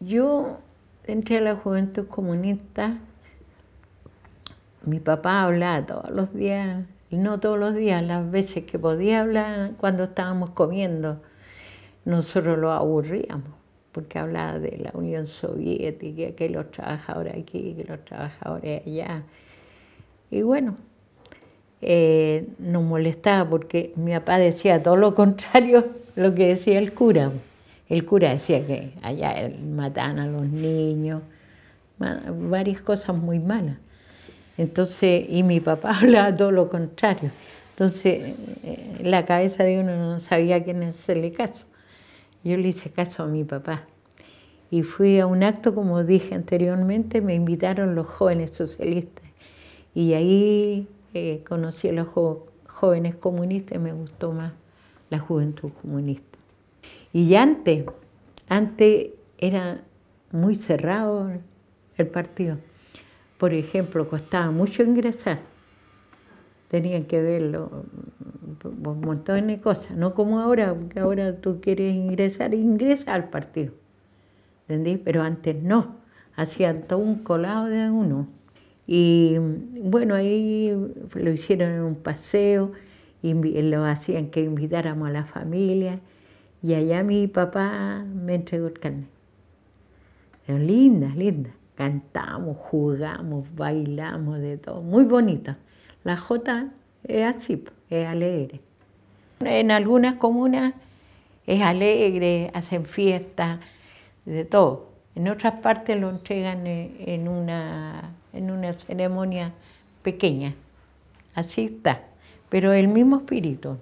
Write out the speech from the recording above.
Yo entré a la juventud comunista, mi papá hablaba todos los días, y no todos los días, las veces que podía hablar cuando estábamos comiendo, nosotros lo aburríamos, porque hablaba de la Unión Soviética, que los trabajadores aquí, que los trabajadores allá. Y bueno, eh, nos molestaba porque mi papá decía todo lo contrario lo que decía el cura. El cura decía que allá mataban a los niños, varias cosas muy malas. Entonces, y mi papá hablaba todo lo contrario. Entonces, eh, la cabeza de uno no sabía a quién hacerle caso. Yo le hice caso a mi papá. Y fui a un acto, como dije anteriormente, me invitaron los jóvenes socialistas. Y ahí eh, conocí a los jóvenes comunistas y me gustó más la juventud comunista. Y antes, antes era muy cerrado el partido. Por ejemplo, costaba mucho ingresar. Tenían que verlo un montón de cosas, no como ahora, porque ahora tú quieres ingresar, ingresa al partido. ¿Entendí? Pero antes no, hacían todo un colado de uno. Y bueno, ahí lo hicieron en un paseo, y lo hacían que invitáramos a la familia y allá mi papá me entregó el carnet. linda linda Cantamos, jugamos, bailamos, de todo. Muy bonita. La J es así, es alegre. En algunas comunas es alegre, hacen fiestas, de todo. En otras partes lo entregan e, en una, en una ceremonia pequeña. Así está. Pero el mismo espíritu.